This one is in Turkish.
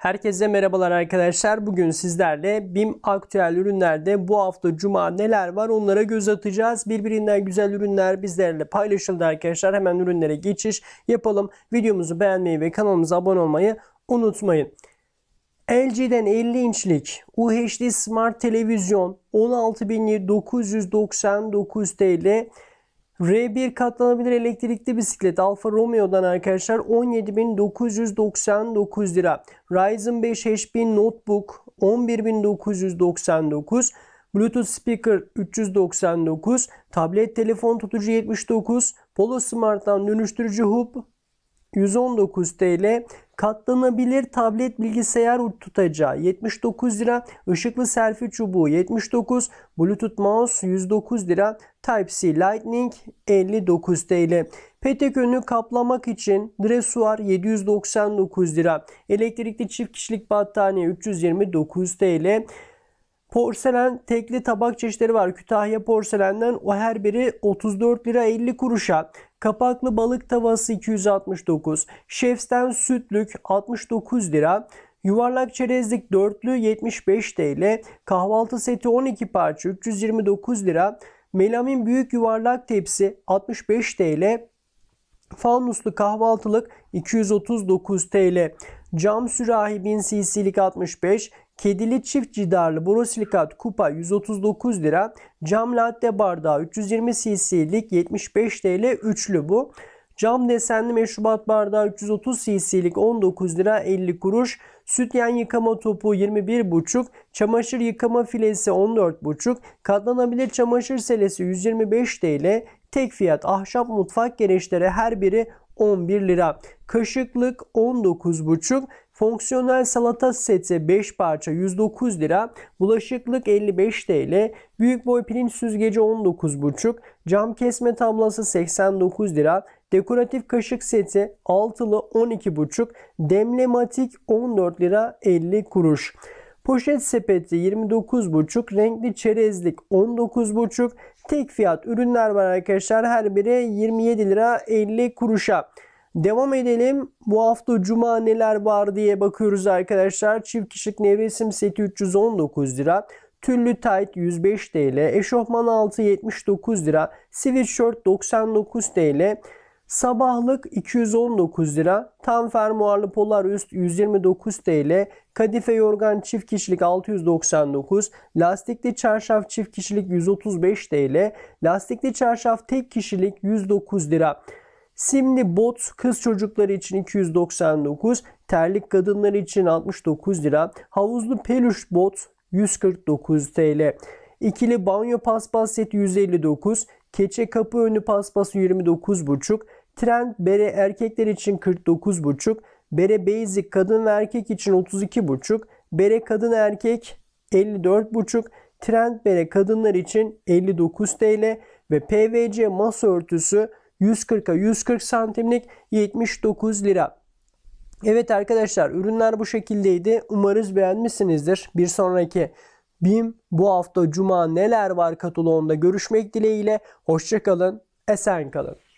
Herkese merhabalar arkadaşlar. Bugün sizlerle BİM aktüel ürünlerde bu hafta cuma neler var onlara göz atacağız. Birbirinden güzel ürünler bizlerle paylaşıldı arkadaşlar. Hemen ürünlere geçiş yapalım. Videomuzu beğenmeyi ve kanalımıza abone olmayı unutmayın. LG'den 50 inçlik UHD Smart Televizyon 16.999 TL R1 katlanabilir elektrikli bisiklet Alfa Romeo'dan arkadaşlar 17.999 lira. Ryzen 5 5000 notebook 11.999 Bluetooth speaker 399, tablet telefon tutucu 79, Polo Smart'tan dönüştürücü hub 119 TL katlanabilir tablet bilgisayar tutacağı 79 lira, ışıklı selfie çubuğu 79, bluetooth mouse 109 lira, Type-C Lightning 59 TL. Petek önü kaplamak için dresuar 799 lira, elektrikli çift kişilik battaniye 329 TL. Porselen tekli tabak çeşitleri var. Kütahya porselenden o her biri 34 lira 50 kuruşa. Kapaklı balık tavası 269, şefsten sütlük 69 lira, yuvarlak çerezlik dörtlü 75 TL, kahvaltı seti 12 parça 329 lira, melamin büyük yuvarlak tepsi 65 TL, fanuslu kahvaltılık 239 TL, cam sürahi 1000 cc'lik 65, Kedili çift cidarlı borosilikat kupa 139 lira. Cam latte bardağı 320 cc'lik 75 TL üçlü bu. Cam desenli meşrubat bardağı 330 cc'lik 19 lira 50 kuruş. Süt yan yıkama topu 21,5. Çamaşır yıkama filesi 14,5. Katlanabilir çamaşır selesi 125 TL. Tek fiyat ahşap mutfak gereçleri her biri 11 lira. Kaşıklık 19,5 Fonksiyonel salata seti 5 parça 109 lira. Bulaşıklık 55 TL. Büyük boy pirinç süzgeci 19,5. Cam kesme tablası 89 lira. Dekoratif kaşık seti altılı 12,5. Demlematik 14 lira 50 kuruş. Poşet sepeti 29,5, renkli çerezlik 19,5. Tek fiyat ürünler var arkadaşlar. Her biri 27 lira 50 kuruşa. Devam edelim. Bu hafta cuma neler var diye bakıyoruz arkadaşlar. Çift kişilik nevresim seti 319 lira. Tüllü tayt 105 TL, eşofman altı 79 lira, sivit şort 99 TL, Sabahlık 219 lira, tam fermuarlı polar üst 129 TL, kadife yorgan çift kişilik 699, lastikli çarşaf çift kişilik 135 TL, lastikli çarşaf tek kişilik 109 lira. Simli bot kız çocukları için 299, terlik kadınları için 69 lira, havuzlu peluş bot 149 TL. İkili banyo paspas seti 159, keçe kapı önü paspası 29,5, Trend bere erkekler için 49,5, bere basic kadın ve erkek için 32,5, bere kadın erkek 54,5, trend bere kadınlar için 59 TL ve PVC masa örtüsü 140'a 140 santimlik 79 lira. Evet arkadaşlar ürünler bu şekildeydi. Umarız beğenmişsinizdir. Bir sonraki BİM bu hafta cuma neler var kataloğunda görüşmek dileğiyle. Hoşçakalın, esen kalın.